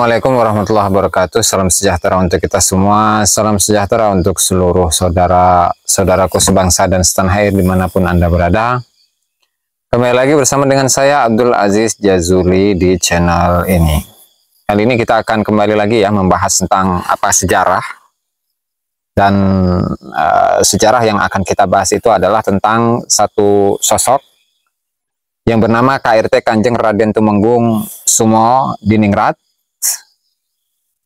Assalamualaikum warahmatullahi wabarakatuh Salam sejahtera untuk kita semua Salam sejahtera untuk seluruh saudara-saudaraku sebangsa dan setanah air dimanapun Anda berada Kembali lagi bersama dengan saya Abdul Aziz Jazuli di channel ini Kali ini kita akan kembali lagi ya membahas tentang apa sejarah Dan uh, sejarah yang akan kita bahas itu adalah tentang satu sosok yang bernama KRT Kanjeng Raden Tumenggung Sumo Diningrat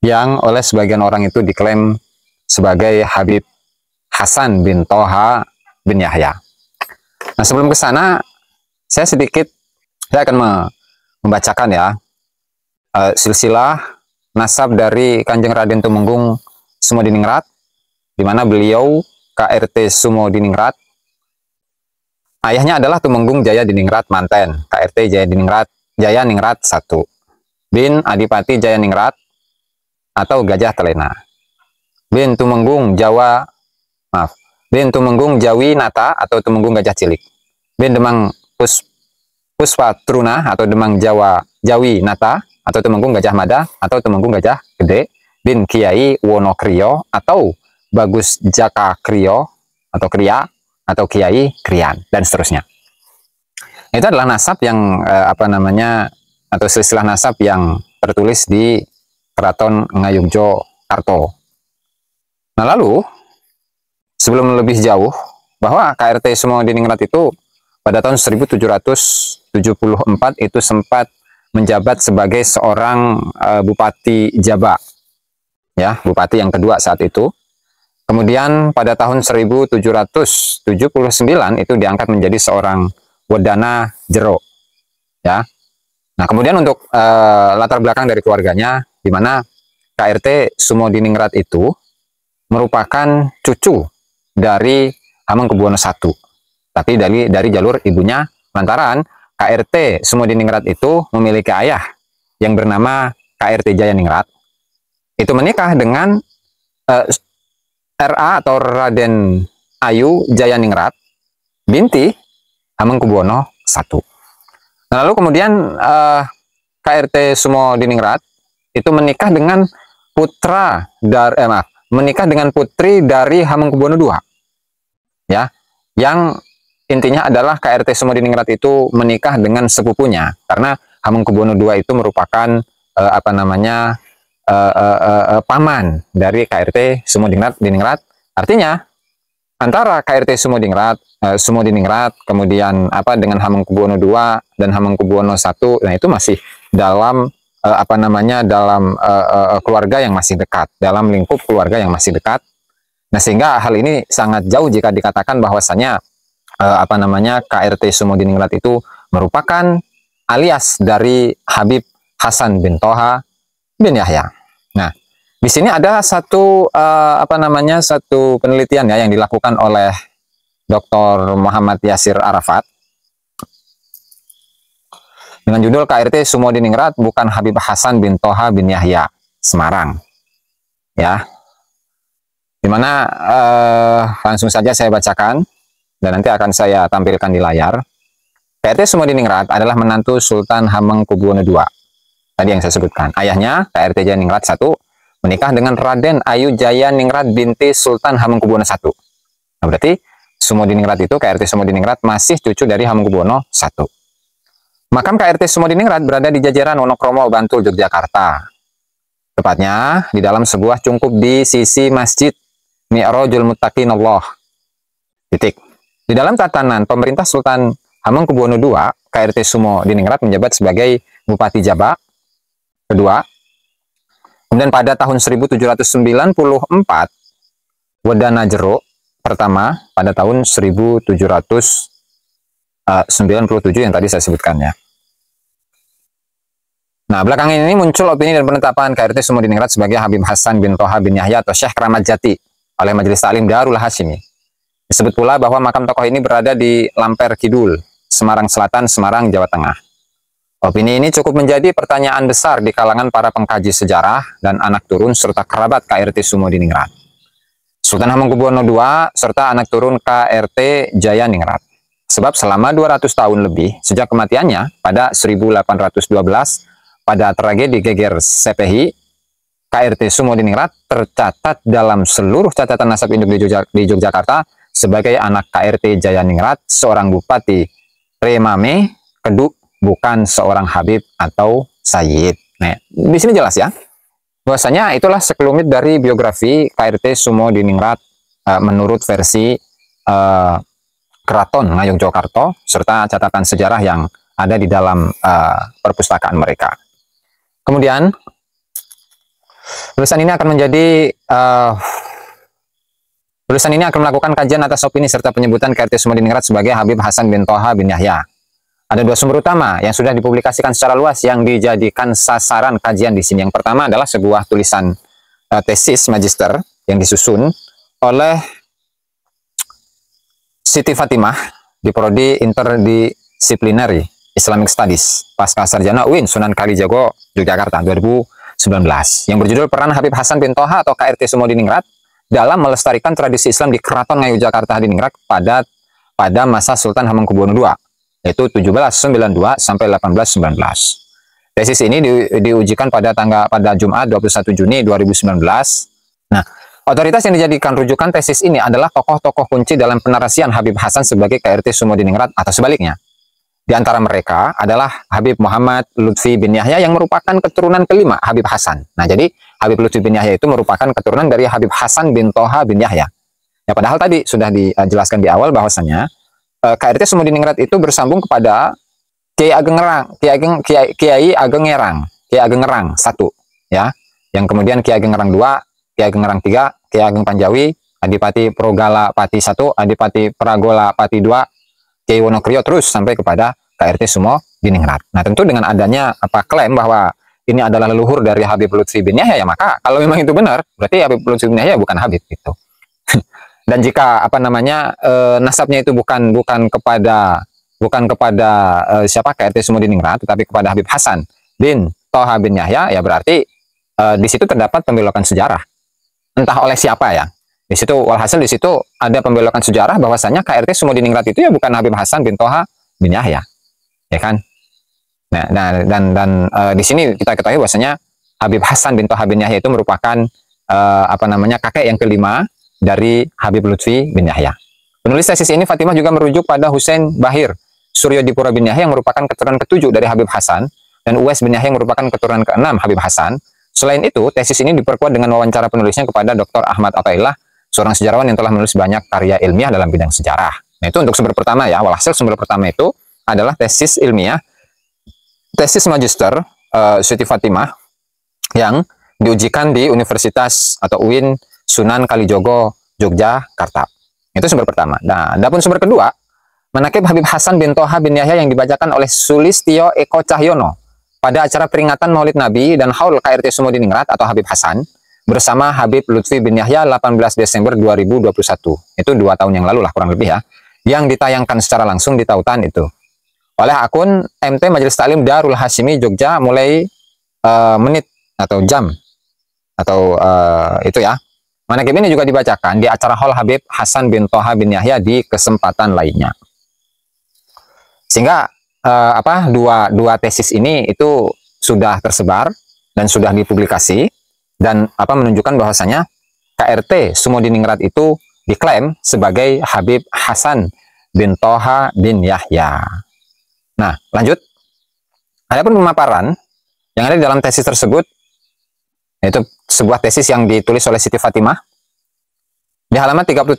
yang oleh sebagian orang itu diklaim sebagai Habib Hasan bin Toha bin Yahya. Nah, sebelum ke sana, saya sedikit saya akan membacakan ya uh, silsilah nasab dari Kanjeng Raden Tumenggung Sumodiningrat di mana beliau KRT Sumodiningrat ayahnya adalah Tumenggung Jaya Diningrat Manten KRT Jaya Diningrat Jaya Ningrat 1 bin Adipati Jaya Ningrat atau gajah telena. Bin Tumenggung Jawa, maaf, Bin Tumenggung Jawi Nata atau Tumenggung Gajah Cilik. Bin Demang Pus, Puspa Truna atau Demang Jawa Jawi Nata atau Tumenggung Gajah Mada atau Tumenggung Gajah Gede. Bin Kiai Wonokrio atau Bagus Jaka Krio atau Kria atau Kiai Krian dan seterusnya. Itu adalah nasab yang eh, apa namanya atau silsilah nasab yang tertulis di Keraton ngayungjo arto Nah lalu, sebelum lebih jauh, bahwa KRT semua Diningrat itu pada tahun 1774 itu sempat menjabat sebagai seorang e, Bupati Jaba. Ya, Bupati yang kedua saat itu. Kemudian pada tahun 1779 itu diangkat menjadi seorang Wedana Jero. Ya. Nah, kemudian untuk e, latar belakang dari keluarganya di mana KRT Sumo Diningrat itu merupakan cucu dari Hamengkubuwono I, tapi dari dari jalur ibunya lantaran KRT Sumo Diningrat itu memiliki ayah yang bernama KRT Jayaningrat. Itu menikah dengan eh, RA atau Raden Ayu Jayaningrat binti Hamengkubuwono I. Nah, lalu kemudian eh, KRT Diningrat itu menikah dengan putra dari eh, maaf, menikah dengan putri dari Hamengkubuwono II. Ya, yang intinya adalah KRT Sumodiningrat itu menikah dengan sepupunya karena Hamengkubuwono II itu merupakan eh, apa namanya eh, eh, eh, eh paman dari KRT Sumodiningrat Diningrat. Artinya antara KRT Sumodiningrat eh, Sumodiningrat kemudian apa dengan Hamengkubuwono II dan Hamengkubuwono I nah itu masih dalam uh, apa namanya dalam uh, uh, keluarga yang masih dekat, dalam lingkup keluarga yang masih dekat. Nah, sehingga hal ini sangat jauh jika dikatakan bahwasanya uh, apa namanya KRT Sumodiningrat itu merupakan alias dari Habib Hasan bin Toha bin Yahya. Nah, di sini ada satu uh, apa namanya satu penelitian ya yang dilakukan oleh Dr. Muhammad Yasir Arafat dengan judul KRT Sumo Diningrat bukan Habib Hasan bin Toha bin Yahya Semarang ya dimana eh, langsung saja saya bacakan dan nanti akan saya tampilkan di layar KRT Sumo Diningrat adalah menantu Sultan Hamengkubuwono II tadi yang saya sebutkan ayahnya KRT Jayaningrat I menikah dengan Raden Ayu Jaya Ningrat binti Sultan Hamengkubuwono I nah berarti Sumo Diningrat itu KRT Sumo Diningrat masih cucu dari Hamengkubuwono I Makam KRT Sumodiningrat berada di jajaran Wonokromo, Bantul, Yogyakarta. Tepatnya di dalam sebuah cungkup di sisi Masjid Mi'rajul Muttaqin Allah. Titik. Di dalam tatanan pemerintah Sultan Hamengkubuwono II, KRT Sumo Diningrat menjabat sebagai Bupati Jabak kedua. Kemudian pada tahun 1794 Wedana Jero pertama pada tahun 1797 eh, yang tadi saya sebutkan ya. Nah, belakangan ini muncul opini dan penetapan KRT Sumodiningrat sebagai Habib Hasan bin Toha bin Yahya atau Syekh Keramat Jati oleh Majelis Taklim Darul Hashimi. Disebut pula bahwa makam tokoh ini berada di Lamper Kidul, Semarang Selatan, Semarang, Jawa Tengah. Opini ini cukup menjadi pertanyaan besar di kalangan para pengkaji sejarah dan anak turun serta kerabat KRT Sumodiningrat. Sultan Hamengkubuwono II serta anak turun KRT Jaya Ningrat. Sebab selama 200 tahun lebih sejak kematiannya pada 1812 pada tragedi geger CPHI, KRT Sumo Diningrat tercatat dalam seluruh catatan nasab induk di, Yogyakarta sebagai anak KRT Jayaningrat, seorang bupati Remame Keduk, bukan seorang Habib atau Sayyid. Nah, di sini jelas ya. Bahwasanya itulah sekelumit dari biografi KRT Sumo e, eh, menurut versi e, Keraton Ngayogyakarta serta catatan sejarah yang ada di dalam uh, perpustakaan mereka. Kemudian tulisan ini akan menjadi uh, eh, lulusan ini akan melakukan kajian atas opini serta penyebutan KRT Sumediningrat sebagai Habib Hasan bin Toha bin Yahya. Ada dua sumber utama yang sudah dipublikasikan secara luas yang dijadikan sasaran kajian di sini. Yang pertama adalah sebuah tulisan uh, tesis magister yang disusun oleh Siti Fatimah di prodi interdisiplinari Islamic Studies Pasca Sarjana UIN Sunan Kalijago Yogyakarta 2019 yang berjudul Peran Habib Hasan bin Toha atau KRT Sumo Diningrat dalam melestarikan tradisi Islam di Keraton Ngayogyakarta Hadiningrat pada pada masa Sultan Hamengkubuwono II yaitu 1792 sampai 1819. Tesis ini di, diujikan pada tanggal pada Jumat 21 Juni 2019. Nah, otoritas yang dijadikan rujukan tesis ini adalah tokoh-tokoh kunci dalam penarasian Habib Hasan sebagai KRT Sumo Diningrat atau sebaliknya. Di antara mereka adalah Habib Muhammad Lutfi bin Yahya yang merupakan keturunan kelima Habib Hasan. Nah, jadi Habib Lutfi bin Yahya itu merupakan keturunan dari Habib Hasan bin Toha bin Yahya. Ya, padahal tadi sudah dijelaskan di awal bahwasannya eh, KRT Sumudiningrat itu bersambung kepada Kiai Ageng Rang, Kiai Ageng Kiai, Kiai Ageng Erang, Kiai Ageng Rang satu, ya. Yang kemudian Kiai Ageng Rang dua, Kiai Ageng Rang tiga, Kiai Ageng Panjawi, Adipati Progala Pati satu, Adipati Pragola Pati dua, Kiai Wonokrio terus sampai kepada KRT Sumo Diningrat. Nah tentu dengan adanya apa klaim bahwa ini adalah leluhur dari Habib Lutfi bin Yahya ya maka kalau memang itu benar berarti Habib Lutfi bin Yahya bukan Habib gitu. Dan jika apa namanya e, nasabnya itu bukan bukan kepada bukan kepada e, siapa KRT Sumo Diningrat tetapi kepada Habib Hasan bin Toha bin Yahya ya berarti e, di situ terdapat pembelokan sejarah entah oleh siapa ya di situ walhasil di situ ada pembelokan sejarah bahwasanya KRT semua Sumodiningrat itu ya bukan Habib Hasan bin Toha bin Yahya. Ya kan? Nah, nah dan dan e, di sini kita ketahui bahwasanya Habib Hasan bin Toha bin Yahya itu merupakan e, apa namanya kakek yang kelima dari Habib Lutfi bin Yahya. Penulis tesis ini Fatimah juga merujuk pada Hussein Bahir Suryo Dipura bin Yahya yang merupakan keturunan ketujuh dari Habib Hasan dan Uwais bin Yahya yang merupakan keturunan keenam Habib Hasan Selain itu, tesis ini diperkuat dengan wawancara penulisnya kepada Dr. Ahmad Atailah seorang sejarawan yang telah menulis banyak karya ilmiah dalam bidang sejarah. Nah, itu untuk sumber pertama ya. Walhasil sumber pertama itu adalah tesis ilmiah, tesis magister uh, Siti Fatimah yang diujikan di Universitas atau UIN Sunan Kalijogo Jogja Yogyakarta. Itu sumber pertama. Nah, adapun sumber kedua, menakib Habib Hasan bin Toha bin Yahya yang dibacakan oleh Sulistio Eko Cahyono pada acara peringatan Maulid Nabi dan Haul KRT Sumodiningrat atau Habib Hasan bersama Habib Lutfi bin Yahya 18 Desember 2021. Itu dua tahun yang lalu lah kurang lebih ya. Yang ditayangkan secara langsung di tautan itu. Oleh akun MT Majelis Taklim Darul Hasimi Jogja mulai uh, menit atau jam atau uh, itu ya. Manakib ini juga dibacakan di acara Hall Habib Hasan bin Toha bin Yahya di kesempatan lainnya. Sehingga eh, apa dua dua tesis ini itu sudah tersebar dan sudah dipublikasi dan apa menunjukkan bahwasanya KRT Sumo Sumodiningrat itu diklaim sebagai Habib Hasan bin Toha bin Yahya. Nah, lanjut. ada pun pemaparan yang ada di dalam tesis tersebut yaitu sebuah tesis yang ditulis oleh Siti Fatimah. Di halaman 33-34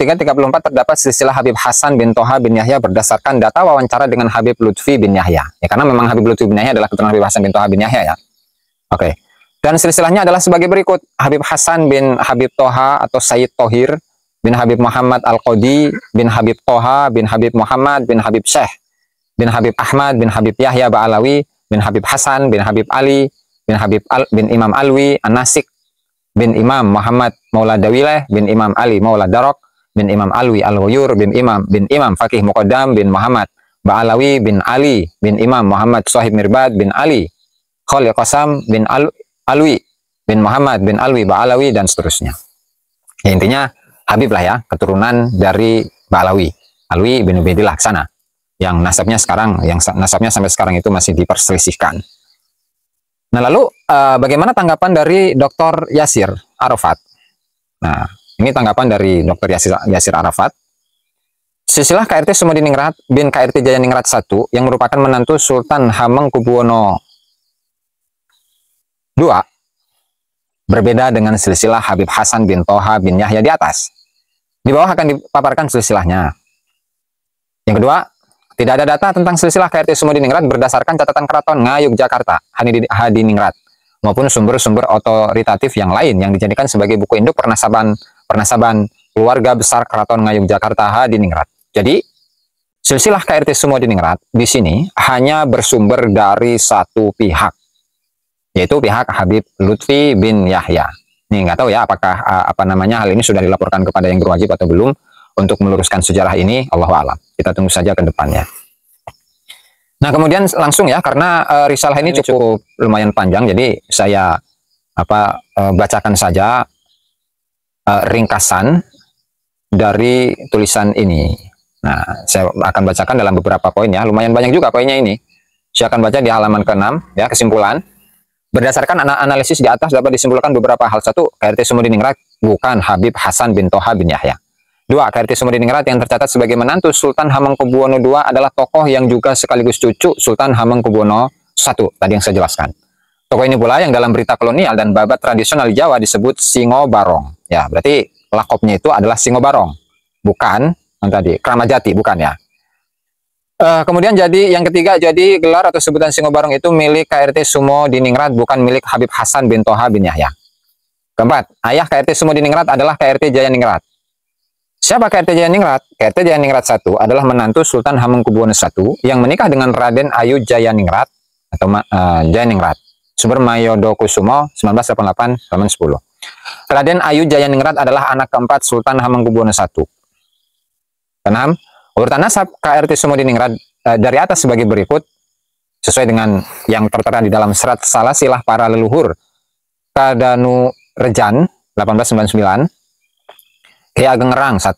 terdapat silsilah Habib Hasan bin Toha bin Yahya berdasarkan data wawancara dengan Habib Lutfi bin Yahya. Ya, karena memang Habib Lutfi bin Yahya adalah keturunan Habib Hasan bin Toha bin Yahya ya. Oke. Okay. Dan silsilahnya adalah sebagai berikut. Habib Hasan bin Habib Toha atau Sayyid Tohir bin Habib Muhammad Al-Qadi bin Habib Toha bin Habib Muhammad bin Habib Syekh bin Habib Ahmad bin Habib Yahya Ba'alawi bin Habib Hasan bin Habib Ali bin Habib Al, bin Imam Alwi An-Nasik bin Imam Muhammad Maula Dawileh bin Imam Ali Maula Darok bin Imam Alwi al wuyur bin Imam bin Imam Fakih Muqaddam bin Muhammad Ba'alawi bin Ali bin Imam Muhammad Sohib Mirbad bin Ali Khalil Qasam bin Alwi Alwi bin Muhammad bin Alwi Ba'alawi dan seterusnya. Ya intinya Habib lah ya, keturunan dari Ba'alawi. Alwi bin Ubaidillah sana. Yang nasabnya sekarang, yang nasabnya sampai sekarang itu masih diperselisihkan. Nah lalu uh, bagaimana tanggapan dari Dr. Yasir Arafat? Nah ini tanggapan dari Dr. Yasir, Yasir Arafat. Sisilah KRT Sumodiningrat bin KRT Jayaningrat I yang merupakan menantu Sultan Hamengkubuwono Dua, berbeda dengan silsilah Habib Hasan bin Toha bin Yahya di atas. Di bawah akan dipaparkan silsilahnya. Yang kedua, tidak ada data tentang silsilah KRT Sumudi Ningrat berdasarkan catatan keraton Ngayuk Jakarta, Hadiningrat, maupun sumber-sumber otoritatif yang lain yang dijadikan sebagai buku induk pernasaban pernasaban keluarga besar keraton Ngayuk Jakarta Hadiningrat. Jadi, silsilah KRT Sumudi Ningrat di sini hanya bersumber dari satu pihak, yaitu pihak Habib Lutfi bin Yahya. Nih nggak tahu ya apakah apa namanya hal ini sudah dilaporkan kepada yang berwajib atau belum untuk meluruskan sejarah ini Allah alam. Kita tunggu saja ke depannya. Nah, kemudian langsung ya karena uh, risalah ini cukup lumayan panjang jadi saya apa uh, bacakan saja uh, ringkasan dari tulisan ini. Nah, saya akan bacakan dalam beberapa poin ya. Lumayan banyak juga poinnya ini. Saya akan baca di halaman ke-6 ya, kesimpulan. Berdasarkan analisis di atas dapat disimpulkan beberapa hal. Satu, KRT Sumudiningrat bukan Habib Hasan bin Toha bin Yahya. Dua, KRT Sumudiningrat yang tercatat sebagai menantu Sultan Hamengkubuwono II adalah tokoh yang juga sekaligus cucu Sultan Hamengkubuwono I tadi yang saya jelaskan. Tokoh ini pula yang dalam berita kolonial dan babat tradisional Jawa disebut Singo Barong. Ya, berarti lakopnya itu adalah Singo Barong. Bukan yang tadi, Kramajati, bukan ya. Uh, kemudian jadi yang ketiga jadi gelar atau sebutan Singobarong itu milik KRT Sumo Diningrat bukan milik Habib Hasan bin Toha bin Yahya. Keempat, ayah KRT Sumo Diningrat adalah KRT Jaya Ningrat. Siapa KRT Jaya Ningrat? KRT Jaya Ningrat adalah menantu Sultan Hamengkubuwono I yang menikah dengan Raden Ayu Jaya Ningrat atau uh, eh, Jaya Ningrat. Sumber Mayodo Kusumo 1988 10. Raden Ayu Jaya Ningrat adalah anak keempat Sultan Hamengkubuwono I. Keenam, Urutan nasab KRT Sumodiningrat e, dari atas sebagai berikut sesuai dengan yang tertera di dalam serat salah silah para leluhur Kadanu Rejan 1899 Kiai Ageng Rang 1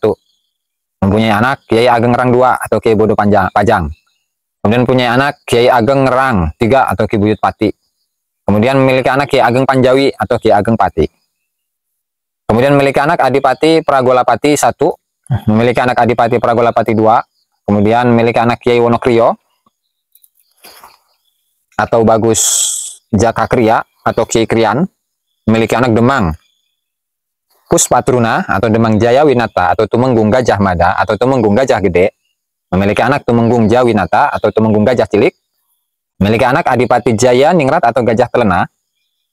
mempunyai anak Kiai Ageng Rang 2 atau Kiai Bodo Panjang Pajang kemudian punya anak Kiai Ageng Rang 3 atau Kiai Buyut Pati kemudian memiliki anak Kiai Ageng Panjawi atau Kiai Ageng Pati kemudian memiliki anak Adipati Pragola Pati 1 memiliki anak Adipati Pragolapati II, kemudian memiliki anak Kiai Wonokrio atau Bagus Jaka Kriya atau Kiai Krian, memiliki anak Demang Puspatruna atau Demang Jaya Winata atau Tumenggung Gajah Mada atau Tumenggung Gajah Gede, memiliki anak Tumenggung Jaya Winata atau Tumenggung Gajah Cilik, memiliki anak Adipati Jaya Ningrat atau Gajah Telena,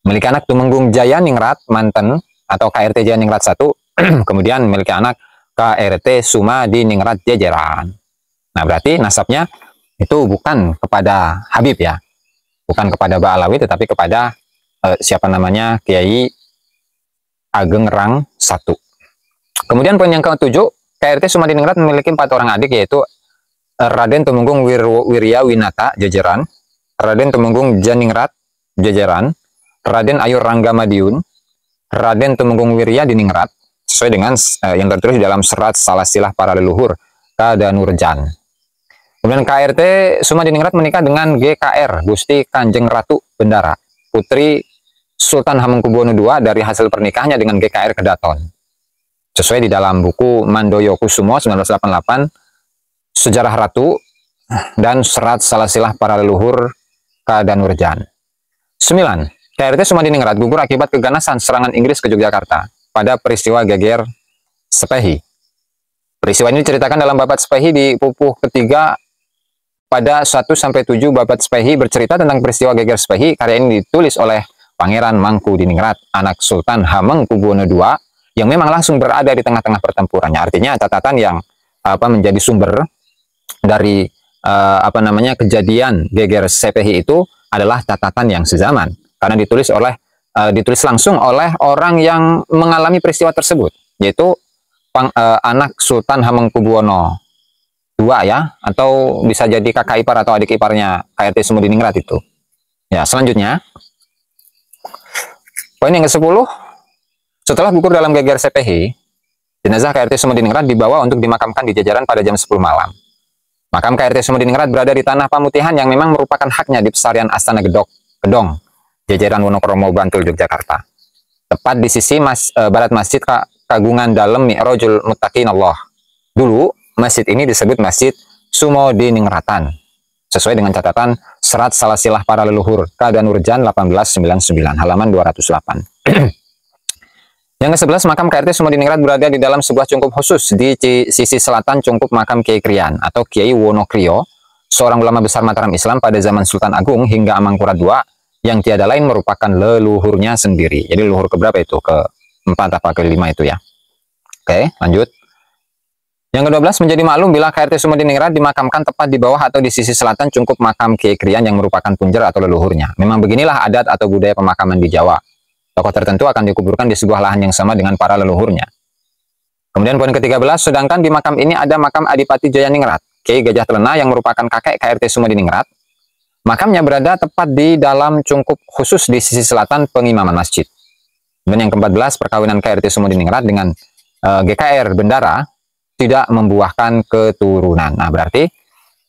memiliki anak Tumenggung Jaya Ningrat Manten atau KRT Jaya Ningrat 1, kemudian memiliki anak KRT Sumadi Ningrat Jajaran. Nah, berarti nasabnya itu bukan kepada Habib ya. Bukan kepada Ba'alawi tetapi kepada eh, siapa namanya Kiai Ageng Rang satu. Kemudian poin yang ke ke-7, KRT Sumadi Ningrat memiliki empat orang adik yaitu eh, Raden Tumenggung Wir Wirya Winata Jajaran, Raden Tumenggung Janingrat Jajaran, Raden Ayur Rangga Madiun, Raden Wiria Wirya Diningrat, sesuai dengan uh, yang tertulis dalam serat salah silah para leluhur K. Danurjan. Kemudian KRT Sumadiningrat menikah dengan GKR Gusti Kanjeng Ratu Bendara, putri Sultan Hamengkubuwono II dari hasil pernikahannya dengan GKR Kedaton. Sesuai di dalam buku Mandoyo Kusumo 1988, Sejarah Ratu dan Serat salah silah Para Leluhur K. Danurjan. 9. KRT Sumadiningrat gugur akibat keganasan serangan Inggris ke Yogyakarta pada peristiwa geger Sepehi. Peristiwa ini diceritakan dalam Babat Sepehi di pupuh ketiga pada 1 sampai 7 Babat Sepehi bercerita tentang peristiwa geger Sepehi. Karya ini ditulis oleh Pangeran Mangku Diningrat, anak Sultan Hamengkubuwono II yang memang langsung berada di tengah-tengah pertempurannya. Artinya catatan yang apa menjadi sumber dari eh, apa namanya kejadian geger Sepehi itu adalah catatan yang sezaman karena ditulis oleh uh, ditulis langsung oleh orang yang mengalami peristiwa tersebut, yaitu pang, uh, anak Sultan Hamengkubuwono II ya, atau bisa jadi kakak ipar atau adik iparnya KRT Sumudiningrat itu. Ya, selanjutnya poin yang ke-10 setelah gugur dalam geger CPH, jenazah KRT Sumudiningrat dibawa untuk dimakamkan di jajaran pada jam 10 malam. Makam KRT Sumediningrat berada di tanah pamutihan yang memang merupakan haknya di pesarian Astana Gedok, Gedong. Jajaran Wonokromo Bantul Yogyakarta. Tepat di sisi mas, e, barat Masjid Kagungan dalam Mi'rajul Muttaqin Allah. Dulu masjid ini disebut Masjid Sumo Diningratan sesuai dengan catatan serat salasilah para leluhur Kada Nurjan 1899 halaman 208. Yang ke-11, makam KRT Sumo Diningrat berada di dalam sebuah cungkup khusus di sisi selatan cungkup makam Kiai Krian atau Kiai Wonokrio, seorang ulama besar Mataram Islam pada zaman Sultan Agung hingga Amangkurat II yang tiada lain merupakan leluhurnya sendiri. Jadi leluhur keberapa itu? Keempat apa lima itu ya. Oke, lanjut. Yang ke-12 menjadi maklum bila KRT Sumediningrat dimakamkan tepat di bawah atau di sisi selatan cungkup makam Kekrian yang merupakan punjer atau leluhurnya. Memang beginilah adat atau budaya pemakaman di Jawa. Tokoh tertentu akan dikuburkan di sebuah lahan yang sama dengan para leluhurnya. Kemudian poin ke-13, sedangkan di makam ini ada makam Adipati Jayaningrat, Kiai Gajah Telena yang merupakan kakek KRT Sumediningrat Makamnya berada tepat di dalam cungkup khusus di sisi selatan pengimaman masjid. Dan yang ke-14, perkawinan KRT Sumodiningrat dengan e, eh, GKR Bendara tidak membuahkan keturunan. Nah, berarti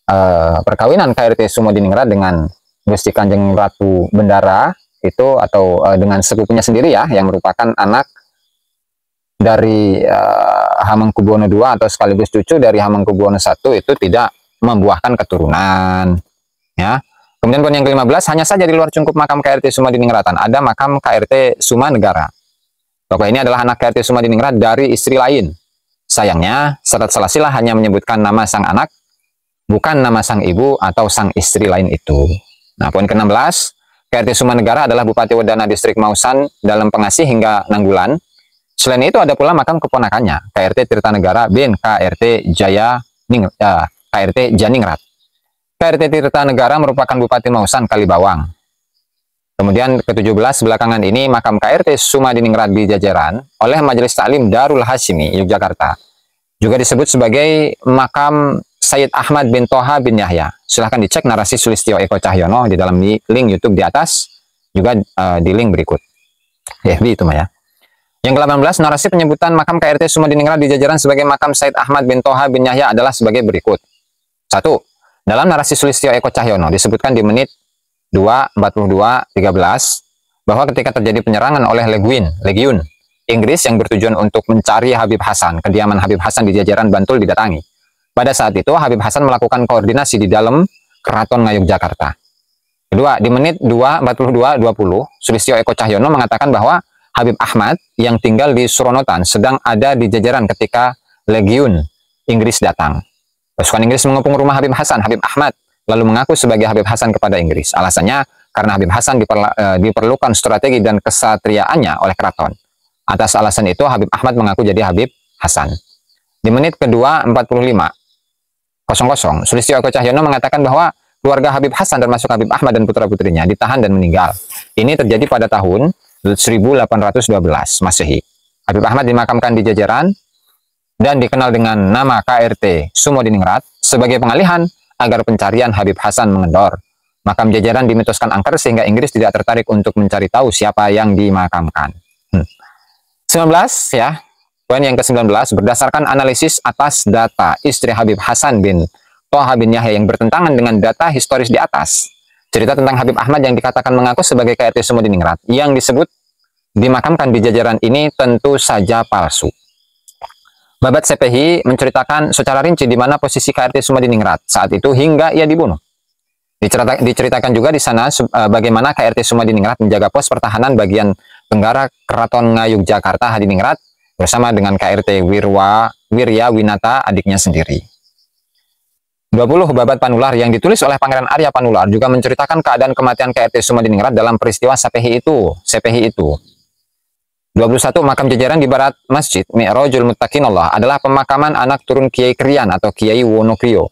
e, perkawinan KRT Sumodiningrat dengan Gusti Kanjeng Ratu Bendara itu atau e, dengan sepupunya sendiri ya, yang merupakan anak dari e, Hamengkubuwono II atau sekaligus cucu dari Hamengkubuwono I itu tidak membuahkan keturunan. Ya, Kemudian poin yang ke-15, hanya saja di luar cungkup makam KRT Suma Ningratan. ada makam KRT Suma Negara. Tokoh ini adalah anak KRT Suma Ningrat dari istri lain. Sayangnya, Serat selasihlah hanya menyebutkan nama sang anak, bukan nama sang ibu atau sang istri lain itu. Nah, poin ke-16, KRT Suma Negara adalah Bupati Wedana Distrik Mausan dalam pengasih hingga Nanggulan. Selain itu ada pula makam keponakannya, KRT Tirta Negara, bin KRT Jaya Ning, eh, KRT Janingrat. PRT Tirta Negara merupakan Bupati Mausan Kalibawang. Kemudian ke-17 belakangan ini makam KRT Sumadiningrat di Jajaran oleh Majelis Taklim Darul Hasimi Yogyakarta. Juga disebut sebagai makam Sayyid Ahmad bin Toha bin Yahya. Silahkan dicek narasi Sulistio Eko Cahyono di dalam link YouTube di atas, juga uh, di link berikut. Ya itu Maya. Yang ke-18, narasi penyebutan makam KRT Sumadiningrat di jajaran sebagai makam Said Ahmad bin Toha bin Yahya adalah sebagai berikut. Satu, dalam narasi Sulistyo Eko Cahyono disebutkan di menit 2.42.13 bahwa ketika terjadi penyerangan oleh Leguin, Legiun Inggris yang bertujuan untuk mencari Habib Hasan, kediaman Habib Hasan di jajaran Bantul didatangi. Pada saat itu Habib Hasan melakukan koordinasi di dalam Keraton Jakarta. Kedua, di menit 2.42.20, Sulistyo Eko Cahyono mengatakan bahwa Habib Ahmad yang tinggal di Suronotan sedang ada di jajaran ketika Legiun Inggris datang. Pasukan Inggris mengepung rumah Habib Hasan, Habib Ahmad, lalu mengaku sebagai Habib Hasan kepada Inggris. Alasannya karena Habib Hasan diperla, e, diperlukan strategi dan kesatriaannya oleh keraton. Atas alasan itu Habib Ahmad mengaku jadi Habib Hasan. Di menit kedua 45, 00, Sulistio Eko Cahyono mengatakan bahwa keluarga Habib Hasan termasuk Habib Ahmad dan putra-putrinya ditahan dan meninggal. Ini terjadi pada tahun 1812 Masehi. Habib Ahmad dimakamkan di jajaran dan dikenal dengan nama KRT Sumodiningrat sebagai pengalihan agar pencarian Habib Hasan mengendor. Makam jajaran dimitoskan angker sehingga Inggris tidak tertarik untuk mencari tahu siapa yang dimakamkan. Hmm. 19 ya, poin yang ke-19 berdasarkan analisis atas data istri Habib Hasan bin Toha bin Yahya yang bertentangan dengan data historis di atas. Cerita tentang Habib Ahmad yang dikatakan mengaku sebagai KRT Sumodiningrat yang disebut dimakamkan di jajaran ini tentu saja palsu. Babat Sepehi menceritakan secara rinci di mana posisi KRT Sumadiningrat saat itu hingga ia dibunuh. diceritakan juga di sana eh, bagaimana KRT Sumadiningrat menjaga pos pertahanan bagian tenggara Keraton Ngayuk Jakarta Hadiningrat bersama dengan KRT Wirwa Wirya Winata adiknya sendiri. 20 babat panular yang ditulis oleh Pangeran Arya Panular juga menceritakan keadaan kematian KRT Sumadiningrat dalam peristiwa Sepehi itu. Sepehi itu. 21 makam jajaran di barat masjid Mi'rajul Muttaqin Allah adalah pemakaman anak turun Kiai Krian atau Kiai Wonokrio.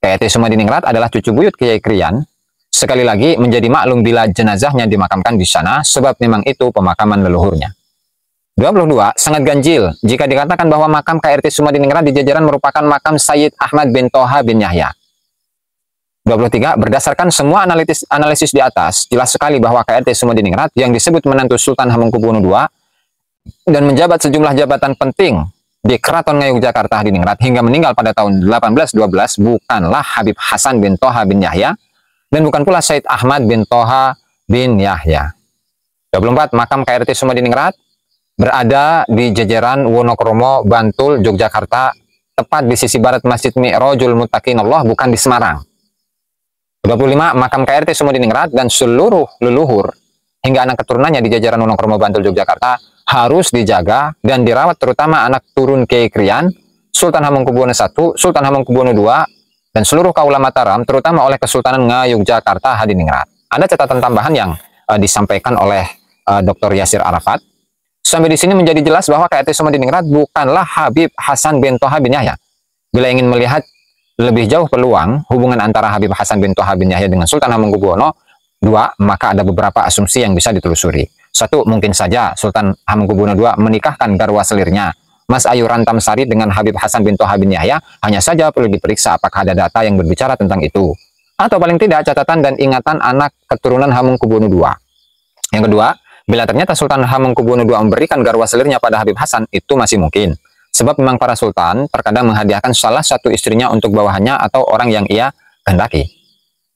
KRT Sumadiningrat adalah cucu buyut Kiai Krian. Sekali lagi menjadi maklum bila jenazahnya dimakamkan di sana sebab memang itu pemakaman leluhurnya. 22. Sangat ganjil jika dikatakan bahwa makam KRT Sumadiningrat di jajaran merupakan makam Sayyid Ahmad bin Toha bin Yahya. 23 berdasarkan semua analisis analisis di atas jelas sekali bahwa KRT Sumediningrat yang disebut menantu Sultan Hamengkubuwono II dan menjabat sejumlah jabatan penting di Keraton Ngayogyakarta Hadiningrat hingga meninggal pada tahun 1812 bukanlah Habib Hasan bin Toha bin Yahya dan bukan pula Said Ahmad bin Toha bin Yahya. 24 makam KRT Sumediningrat berada di jajaran Wonokromo Bantul Yogyakarta tepat di sisi barat Masjid Mi'rajul Mutakin bukan di Semarang. 25 makam KRT Sumodiningrat dan seluruh leluhur hingga anak keturunannya di jajaran Wonokromo Bantul Yogyakarta harus dijaga dan dirawat terutama anak turun Kiai Krian, Sultan Hamengkubuwono I, Sultan Hamengkubuwono II dan seluruh kaula Mataram terutama oleh Kesultanan Jakarta Hadiningrat. Ada catatan tambahan yang uh, disampaikan oleh uh, eh, Dr. Yasir Arafat. Sampai di sini menjadi jelas bahwa KRT Sumodiningrat bukanlah Habib Hasan bin Toha bin Yahya. Bila ingin melihat lebih jauh peluang hubungan antara Habib Hasan bin Toha bin Yahya dengan Sultan Hamengkubuwono II, maka ada beberapa asumsi yang bisa ditelusuri satu mungkin saja Sultan Hamengkubuwono II menikahkan garwa selirnya Mas Ayu Rantam Sari dengan Habib Hasan bin Toha bin Yahya hanya saja perlu diperiksa apakah ada data yang berbicara tentang itu atau paling tidak catatan dan ingatan anak keturunan Hamengkubuwono II yang kedua bila ternyata Sultan Hamengkubuwono II memberikan garwa selirnya pada Habib Hasan itu masih mungkin Sebab memang para sultan terkadang menghadiahkan salah satu istrinya untuk bawahannya atau orang yang ia kehendaki.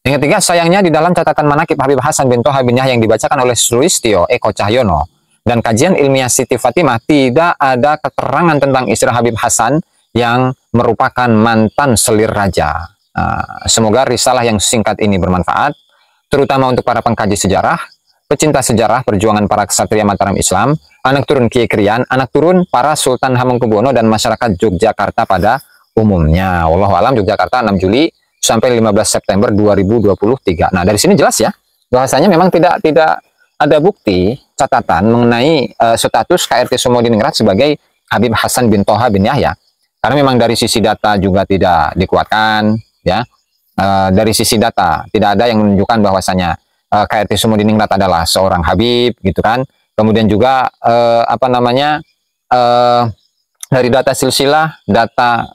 Yang ketiga, sayangnya di dalam catatan manakib Habib Hasan bin Toha bin yang dibacakan oleh Sulistio Eko Cahyono dan kajian ilmiah Siti Fatimah tidak ada keterangan tentang istri Habib Hasan yang merupakan mantan selir raja. Ah, semoga risalah yang singkat ini bermanfaat, terutama untuk para pengkaji sejarah, pecinta sejarah perjuangan para kesatria Mataram Islam, anak turun Kiai Krian, anak turun para Sultan Hamengkubuwono dan masyarakat Yogyakarta pada umumnya. Allah alam Yogyakarta 6 Juli sampai 15 September 2023. Nah, dari sini jelas ya bahasanya memang tidak tidak ada bukti catatan mengenai uh, status KRT Sumodiningrat sebagai Habib Hasan bin Toha bin Yahya. Karena memang dari sisi data juga tidak dikuatkan ya. Uh, dari sisi data tidak ada yang menunjukkan bahwasanya uh, eh, KRT Sumodiningrat adalah seorang Habib gitu kan Kemudian juga eh, apa namanya eh, dari data silsilah, data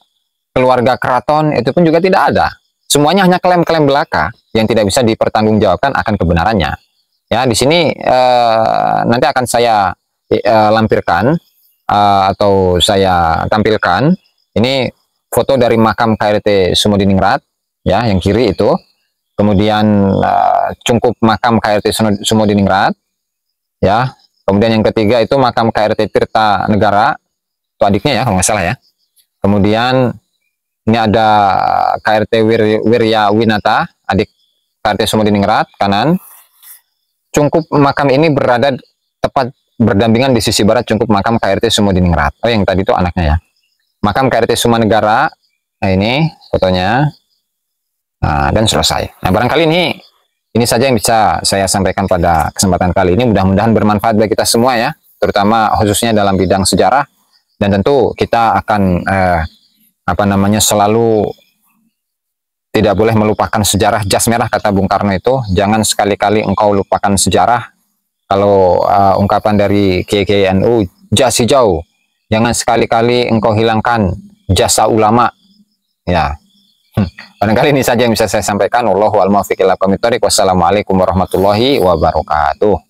keluarga keraton itu pun juga tidak ada. Semuanya hanya klaim-klaim belaka yang tidak bisa dipertanggungjawabkan akan kebenarannya. Ya, di sini eh, nanti akan saya eh, lampirkan eh, atau saya tampilkan ini foto dari makam KRT Sumodiningrat ya yang kiri itu kemudian eh, cungkup makam KRT Sumodiningrat ya Kemudian yang ketiga itu makam KRT Tirta Negara, itu adiknya ya kalau nggak salah ya. Kemudian ini ada KRT Wir, Wirya Winata, adik KRT Sumodiningrat kanan. Cungkup makam ini berada tepat berdampingan di sisi barat cungkup makam KRT Sumodiningrat. Oh yang tadi itu anaknya ya. Makam KRT Sumanegara, nah ini fotonya. Nah, dan selesai. Nah barangkali ini ini saja yang bisa saya sampaikan pada kesempatan kali ini. Mudah-mudahan bermanfaat bagi kita semua ya, terutama khususnya dalam bidang sejarah. Dan tentu kita akan eh, apa namanya selalu tidak boleh melupakan sejarah jas merah kata Bung Karno itu. Jangan sekali-kali engkau lupakan sejarah. Kalau uh, ungkapan dari KKNU jas hijau, jangan sekali-kali engkau hilangkan jasa ulama. Ya, Hmm. Barangkali ini saja yang bisa saya sampaikan. Wallahu a'lam Wassalamualaikum warahmatullahi wabarakatuh.